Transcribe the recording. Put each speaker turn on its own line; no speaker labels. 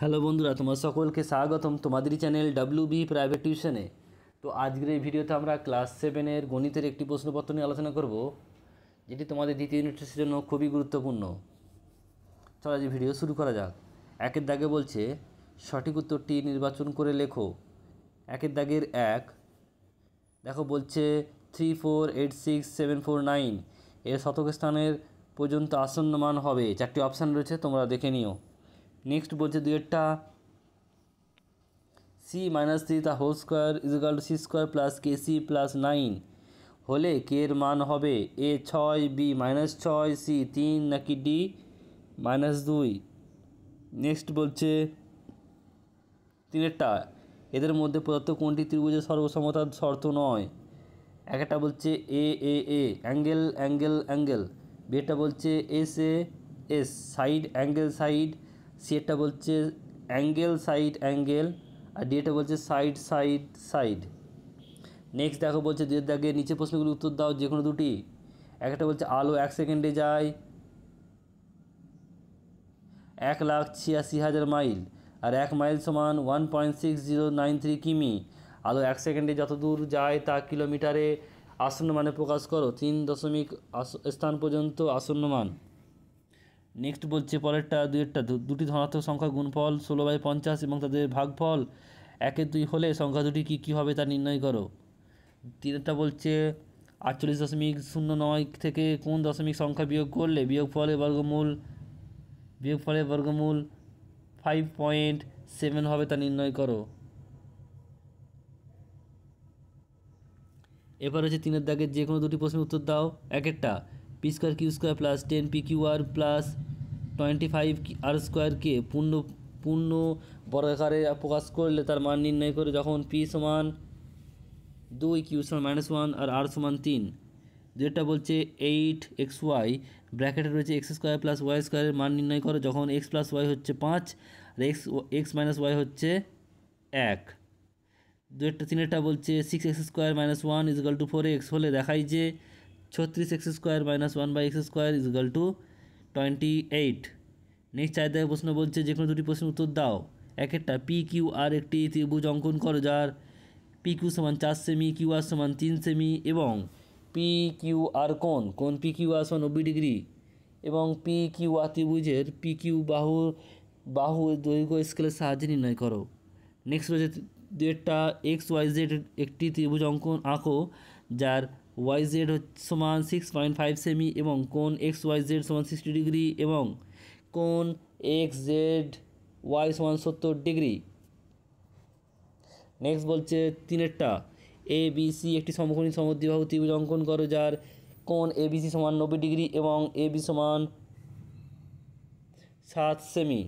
hello বন্ধুরা তোমার সকলকে স্বাগতম তোমাদেরই চ্যানেল ডাব্লিউ বি প্রাইভেট টিউশনে তো আজকের এই ভিডিওতে আমরা ক্লাস সেভেনের গণিতের একটি প্রশ্নপত্র নিয়ে আলোচনা করব যেটি তোমাদের দ্বিতীয় ইউনিটের জন্য খুবই গুরুত্বপূর্ণ চলো আজ ভিডিও শুরু করা যাক একের দাগে বলছে সঠিক উত্তরটি নির্বাচন করে লেখো একের দাগের এক দেখো বলছে three four eight six seven four nine এর শতক স্থানের পর্যন্ত আসন্ন মান হবে চারটি অপশান রয়েছে তোমরা দেখে নিও নেক্সট বলছে দুয়েরটা সি মাইনাস থ্রি তা whole square is equal to C square plus K C plus nine হলে কে এর মান হবে এ ছয় বি মাইনাস ছয় সি তিন নাকি ডি মাইনাস দুই নেক্সট বলছে তিনেরটা এদের মধ্যে প্রদত্ত কোনটি ত্রিভুজের সর্বসমতার শর্ত নয় একটা বলছে A A A angle angle angle বিয়েটা বলছে S A S side angle side সিএরটা বলছে অ্যাঙ্গেল সাইড অ্যাঙ্গেল আর ডিএটা বলছে সাইড সাইড সাইড নেক্সট দেখো বলছে দুয়ের দাগে নিচে প্রশ্নগুলো উত্তর দাও যে কোনো দুটি একটা বলছে আলো এক সেকেন্ডে যায় এক লাখ ছিয়াশি হাজার মাইল আর এক মাইল সমান one point six zero nine three কিমি আলো এক সেকেন্ডে যত দূর যায় তা কিলোমিটারে আসন্ন মানে প্রকাশ করো তিন দশমিক আস স্থান পর্যন্ত আসন্ন মান নেক্সট বলছে পরেরটা দুই দুয়েরটা দুটি ধনাত্মক সংখ্যা গুণফল ষোলো বাই পঞ্চাশ এবং তাদের ভাগফল একে দুই হলে সংখ্যা দুটি কী কী হবে তা নির্ণয় করো তিনেরটা বলছে আটচল্লিশ দশমিক শূন্য নয় থেকে কোন দশমিক সংখ্যা বিয়োগ করলে বিয়োগ ফলে বর্গমূল বিয়োগ ফলে বর্গমূল ফাইভ পয়েন্ট সেভেন হবে তা নির্ণয় করো এবার হচ্ছে তিনের দাগের যে কোনো দুটি প্রশ্নের উত্তর দাও এক একটা P square Q square plus ten P Q R plus twenty five R স্কোয়ারকে পূর্ণ পূর্ণ বর্গাকারে প্রকাশ করলে তার মান নির্ণয় করে যখন পি সমান দুই কিউ সমান মাইনাস ওয়ান আর আর সমান তিন যেটা বলছে এইট এক্স ওয়াই ব্র্যাকেটে রয়েছে এক্স স্কোয়ার প্লাস ওয়াই স্কোয়ারের মান নির্ণয় করো যখন এক্স প্লাস ওয়াই হচ্ছে পাঁচ আর এক্স এক্স মাইনাস ওয়াই হচ্ছে এক দু একটা তিনেরটা বলছে six X square minus one is to four X হলে দেখায় যে ছত্রিশ X square minus one by X square is equal to twenty eight next চারিদায় প্রশ্ন বলছে যে কোনো দুটি প্রশ্নের উত্তর দাও এক একটা পি কিউ আর একটি ত্রিভুজ অঙ্কন করো যার পি কিউ সমান চার সেমি কিউ আর সমান তিন সেমি এবং পি কিউ আর কোন কোন পি কিউ আর সমান নব্বই ডিগ্রি এবং পি কিউ আর ত্রিভুজের পি কিউ বাহু বাহু দৈর্ঘ্য স্কেলের সাহায্যে নির্ণয় করো নেক্সট রয়েছে দেড়টা এক্স ওয়াই জেড একটি ত্রিভুজ অঙ্কন আঁকো যার ওয়াই জেড সমান সিক্স পয়েন্ট ফাইভ সেমি এবং কোন এক্স ওয়াই জেড সমান সিক্সটি ডিগ্রি এবং কোন এক্স জেড ওয়াই সমান সত্তর ডিগ্রি নেক্সট বলছে তিনেরটা এ বি সি একটি সমকোণী সমদ্বিবাহু ত্রিভুজ অঙ্কন করো যার কোন এ বি সি সমান নব্বই ডিগ্রি এবং এ বি সমান সাত সেমি